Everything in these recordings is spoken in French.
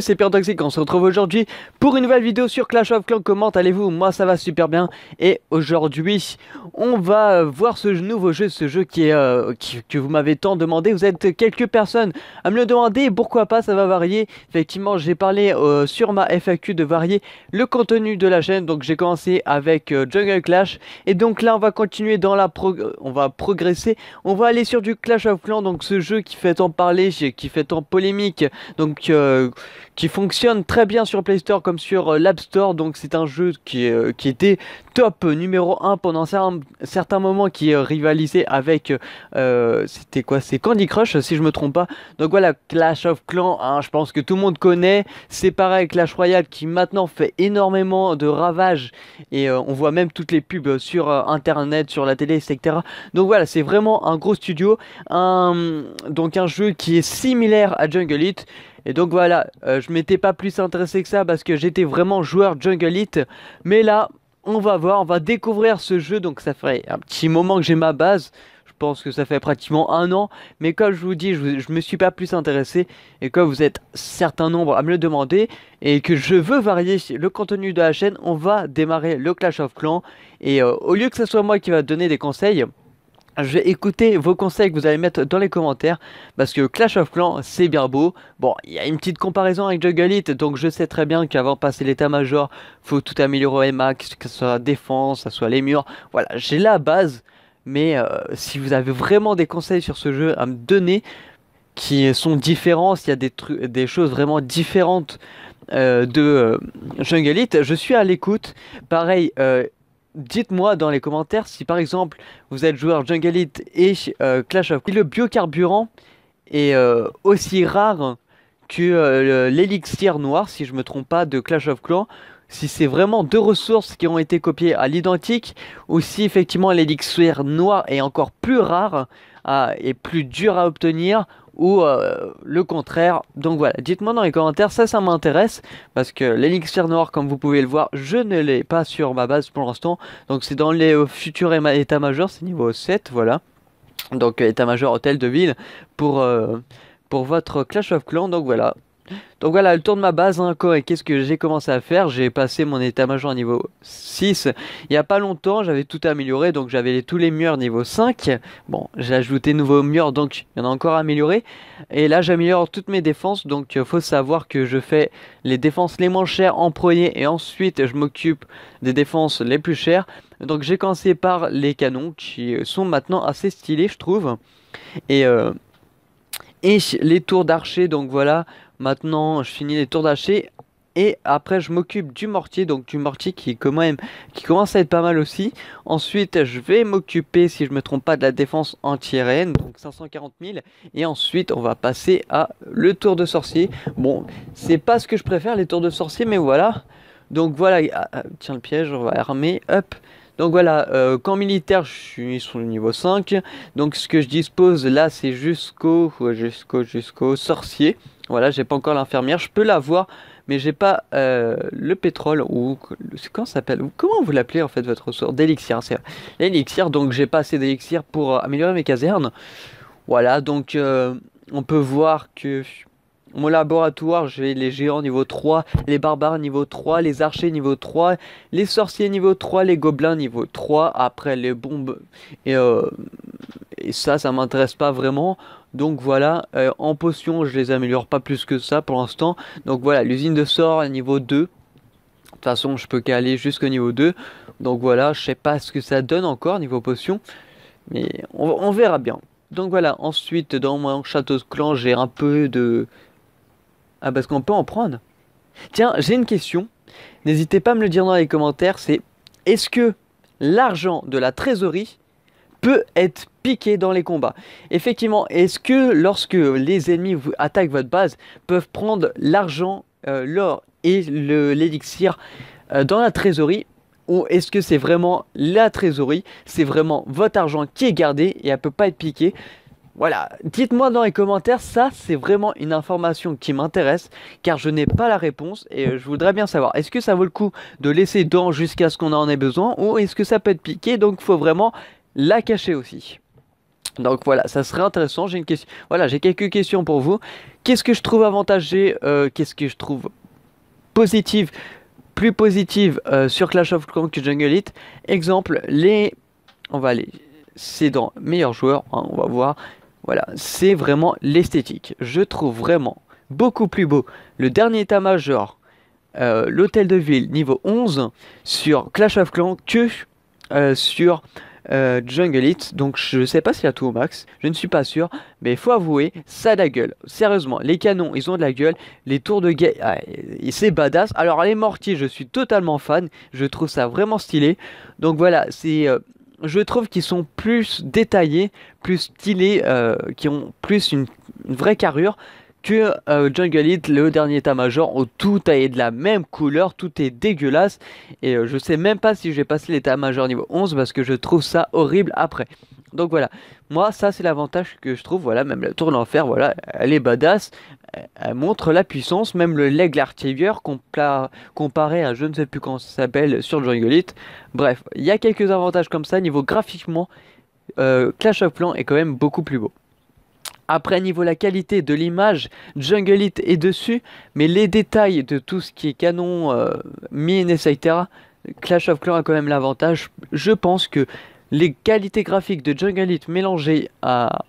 c'est Pierre Toxic. On se retrouve aujourd'hui pour une nouvelle vidéo sur Clash of Clans. Comment allez-vous Moi, ça va super bien. Et aujourd'hui, on va voir ce nouveau jeu, ce jeu qui est euh, que vous m'avez tant demandé. Vous êtes quelques personnes à me le demander. Pourquoi pas Ça va varier. Effectivement, j'ai parlé euh, sur ma FAQ de varier le contenu de la chaîne. Donc, j'ai commencé avec euh, Jungle Clash. Et donc là, on va continuer dans la prog on va progresser. On va aller sur du Clash of Clans. Donc, ce jeu qui fait tant parler, qui fait tant polémique. Donc qui fonctionne très bien sur Play Store comme sur euh, l'App Store. Donc c'est un jeu qui, euh, qui était top euh, numéro 1 pendant certains, moments qui rivalisait avec c'était quoi c'est Candy Crush si je me trompe pas donc voilà Clash of Clans hein, je pense que tout le monde connaît c'est pareil Clash Royale qui maintenant fait énormément de ravages et on voit même toutes les pubs sur internet sur la télé etc donc voilà c'est vraiment un gros studio un, donc un jeu qui est similaire à Jungle It et donc voilà, je euh, je m'étais pas plus intéressé que ça parce que j'étais vraiment joueur Jungle Hit. Mais là, on va voir, on va découvrir ce jeu. Donc ça fait un petit moment que j'ai ma base. Je pense que ça fait pratiquement un an. Mais comme je vous dis, je, ne me suis pas plus intéressé. Et comme vous êtes certain nombre à me le demander et que je veux varier le contenu de la chaîne, on va démarrer le Clash of Clans. Et euh, au lieu que ce soit moi qui va donner des conseils, je vais écouter vos conseils que vous allez mettre dans les commentaires parce que Clash of Clans c'est bien beau. Bon, il y a une petite comparaison avec Jungle It, donc je sais très bien qu'avant de passer l'état-major, faut tout améliorer au max, que ce soit la défense, que ce soit les murs. Voilà, j'ai la base, mais euh, si vous avez vraiment des conseils sur ce jeu à me donner qui sont différents, s'il y a des, des choses vraiment différentes euh, de euh, Jungle It, je suis à l'écoute. Pareil, dites-moi dans les commentaires si par exemple vous êtes joueur Jungle Elite et euh, Clash of Clans, le biocarburant est euh, aussi rare que euh, l'élixir noir, si je me trompe pas, de Clash of Clans, si c'est vraiment deux ressources qui ont été copiées à l'identique, ou si effectivement l'élixir noir est encore plus rare et plus dur à obtenir, ou euh, le contraire. Donc voilà, dites-moi dans les commentaires, ça, ça m'intéresse, parce que l'élixir noir, comme vous pouvez le voir, je ne l'ai pas sur ma base pour l'instant, donc c'est dans les euh, futurs états majeurs, c'est niveau 7, voilà. Donc euh, état major hôtel de ville pour, pour votre Clash of Clans, donc voilà. Donc voilà, le tour de ma base, et hein, qu'est-ce que j'ai commencé à faire J'ai passé mon état-major niveau 6. Il n'y a pas longtemps, j'avais tout amélioré, donc j'avais tous les murs niveau 5. Bon, j'ai ajouté nouveaux murs, donc il y en a encore à améliorer. Et là, j'améliore toutes mes défenses, donc il euh, faut savoir que je fais les défenses les moins chères en premier, et ensuite je m'occupe des défenses les plus chères. Donc j'ai commencé par les canons, qui euh, sont maintenant assez stylés, je trouve. Et... Euh, et les tours d'archer, donc voilà, Maintenant, je finis les tours d'achet et après je m'occupe du mortier donc du mortier qui qui commence à être pas mal aussi ensuite je vais m'occuper si je me trompe pas de la défense anti-RN donc 540 000 et ensuite on va passer à le tour de sorcier bon c'est pas ce que je préfère les tours de sorcier mais voilà donc voilà ah, ah, tiens le piège on va armer hop donc voilà, euh, camp militaire, je suis sur le niveau 5. Donc ce que je dispose là, c'est jusqu'au jusqu'au jusqu'au sorcier. Voilà, j'ai pas encore l'infirmière, je peux l'avoir, mais j'ai pas euh, le pétrole ou comment s'appelle Comment vous l'appelez en fait votre ressource, d'élixir hein, C'est l'élixir, donc j'ai pas assez d'élixir pour euh, améliorer mes casernes. Voilà, donc euh, on peut voir que mon laboratoire, j'ai les géants niveau 3, les barbares niveau 3, les archers niveau 3, les sorciers niveau 3, les gobelins niveau 3, après les bombes. Euh, et, ça, ça m'intéresse pas vraiment. Donc voilà, euh, en potion, je les améliore pas plus que ça pour l'instant. Donc voilà, l'usine de sort niveau 2. De toute façon, je peux qu'aller jusqu'au niveau 2. Donc voilà, je sais pas ce que ça donne encore niveau potion. Mais on, on verra bien. Donc voilà, ensuite dans mon château de clan, j'ai un peu de ah, parce qu'on peut en prendre. Tiens, j'ai une question. N'hésitez pas à me le dire dans les commentaires. C'est est-ce que l'argent de la trésorerie peut être piqué dans les combats. Effectivement, est-ce que lorsque les ennemis vous attaquent votre base, peuvent prendre l'argent, euh, l'or et l'élixir euh, dans la trésorerie ou est-ce que c'est vraiment la trésorerie, c'est vraiment votre argent qui est gardé et elle ne peut pas être piquée voilà, dites-moi dans les commentaires, ça c'est vraiment une information qui m'intéresse car je n'ai pas la réponse et euh, je voudrais bien savoir, est-ce que ça vaut le coup de laisser dedans jusqu'à ce qu'on en ait besoin ou est-ce que ça peut être piqué donc il faut vraiment la cacher aussi donc voilà, ça serait intéressant. J'ai une question. Voilà, quelques questions pour vous. Qu'est-ce que je trouve avantagé euh, Qu'est-ce que je trouve positive Plus positive euh, sur Clash of Clans que Jungle It Exemple, les. On va aller. C'est dans meilleur joueur. Hein, on va voir. Voilà, c'est vraiment l'esthétique. Je trouve vraiment beaucoup plus beau le dernier état-major, euh, l'hôtel de ville niveau 11 sur Clash of Clans que euh, sur euh, Jungle It. Donc je ne sais pas s'il y a tout au max, je ne suis pas sûr, mais il faut avouer, ça a de la gueule. Sérieusement, les canons, ils ont de la gueule, les tours de guerre, ah, c'est badass. Alors les mortiers, je suis totalement fan, je trouve ça vraiment stylé. Donc voilà, c'est je trouve qu'ils sont plus détaillés, plus stylés, euh, qui ont plus une, vraie carrure que euh, Jungle le dernier état-major, où tout est de la même couleur, tout est dégueulasse. Et euh, je sais même pas si j'ai passé l'état-major niveau 11 parce que je trouve ça horrible après. Donc voilà, moi ça c'est l'avantage que je trouve, voilà, même la tour de l'enfer, voilà, elle est badass, elle montre la puissance, même le leg l'artilleur comparé à je ne sais plus comment ça s'appelle sur Jungle Bref, il y a quelques avantages comme ça, niveau graphiquement, euh, Clash of Clans est quand même beaucoup plus beau. Après, niveau la qualité de l'image, Jungle It est dessus, mais les détails de tout ce qui est canon, euh, mine, etc., Clash of Clans a quand même l'avantage. Je pense que les qualités graphiques de Jungle It mélangées à,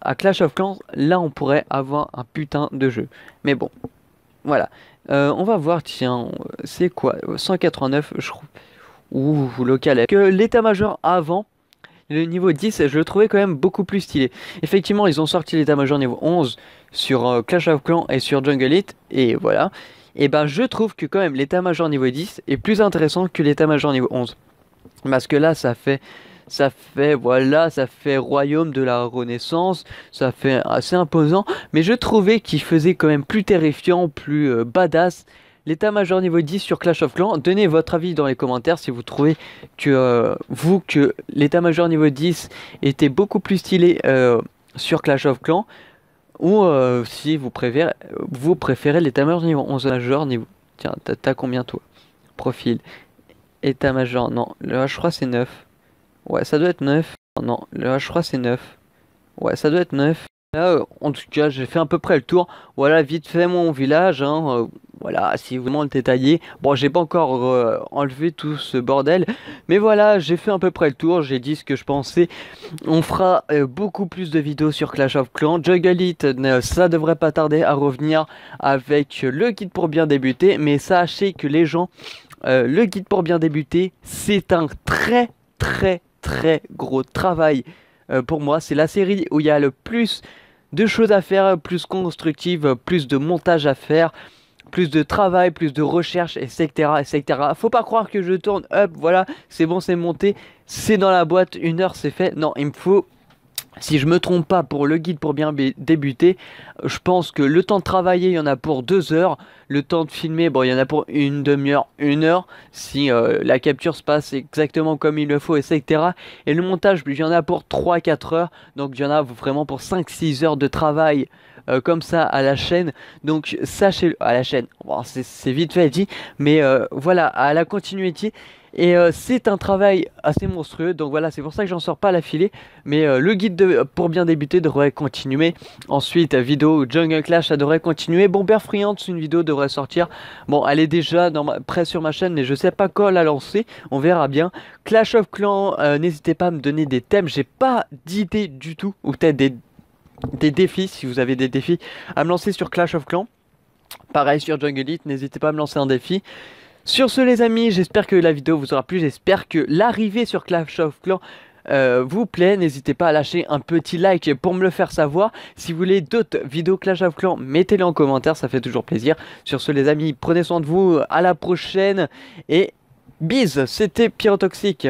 à Clash of Clans, là on pourrait avoir un putain de jeu. Mais bon, voilà. Euh, on va voir, tiens, c'est quoi 189, je trouve. Ouh, local. Que l'état-major avant le niveau 10, je le trouvais quand même beaucoup plus stylé. Effectivement, ils ont sorti l'état-major niveau 11 sur euh, Clash of Clans et sur Jungle It, et voilà. Et eh ben, je trouve que quand même l'état-major niveau 10 est plus intéressant que l'état-major niveau 11. Parce que là, ça fait ça fait voilà, ça fait royaume de la Renaissance, ça fait assez imposant, mais je trouvais qu'il faisait quand même plus terrifiant, plus euh, badass l'état-major niveau 10 sur Clash of Clans. Donnez votre avis dans les commentaires si vous trouvez que euh, vous, que l'état-major niveau 10 était beaucoup plus stylé euh, sur Clash of Clans ou euh, si vous préférez, vous préférez l'état-major niveau 11. Major niveau. Tiens, t'as combien toi Profil. État-major, non. Le H3 c'est 9. Ouais, ça doit être 9. Non, le H3 c'est 9. Ouais, ça doit être 9. Ah, en tout cas, j'ai fait à peu près le tour. Voilà, vite fait mon village. Hein, euh, voilà, si vous voulez le détailler. Bon, j'ai pas encore euh, enlevé tout ce bordel. Mais voilà, j'ai fait à peu près le tour. J'ai dit ce que je pensais. On fera euh, beaucoup plus de vidéos sur Clash of Clans. Juggle It, ça devrait pas tarder à revenir avec le guide pour bien débuter. Mais sachez que les gens, le guide pour bien débuter, c'est un très, très, très gros travail. pour moi, c'est la série où il y a le plus deux choses à faire plus constructives, plus de montage à faire, plus de travail, plus de recherche, etc., etc. Faut pas croire que je tourne, hop, voilà, c'est bon, c'est monté, c'est dans la boîte, une heure, c'est fait. Non, il me faut si je me trompe pas pour le guide pour bien débuter, je pense que le temps de travailler, il y en a pour deux heures. Le temps de filmer, bon, il y en a pour une demi-heure, une heure, si euh, la capture se passe exactement comme il le faut, etc. Et le montage, il y en a pour 3-4 heures. Donc il y en a vraiment pour 5-6 heures de travail euh, comme ça à la chaîne. Donc sachez à la chaîne, c'est vite fait dit, mais euh, voilà, à la continuité. Et euh, c'est un travail assez monstrueux, donc voilà, c'est pour ça que j'en sors pas à l'affilée. Mais euh, le guide pour bien débuter devrait continuer. Ensuite, vidéo Jungle Clash, ça devrait continuer. Bomber Friante, une vidéo devrait sortir. Bon, elle est déjà dans près sur ma chaîne, mais je sais pas quand la lancer. On verra bien. Clash of Clans, euh, n'hésitez pas à me donner des thèmes. J'ai pas d'idée du tout, ou peut-être des, défis, si vous avez des défis, à me lancer sur Clash of Clans. Pareil sur Jungle Elite, n'hésitez pas à me lancer un défi. Sur ce les amis, j'espère que la vidéo vous aura plu, j'espère que l'arrivée sur Clash of Clans euh, vous plaît, n'hésitez pas à lâcher un petit like pour me le faire savoir. Si vous voulez d'autres vidéos Clash of Clans, mettez-les en commentaire, ça fait toujours plaisir. Sur ce les amis, prenez soin de vous, à la prochaine et bise c'était Pyrotoxique.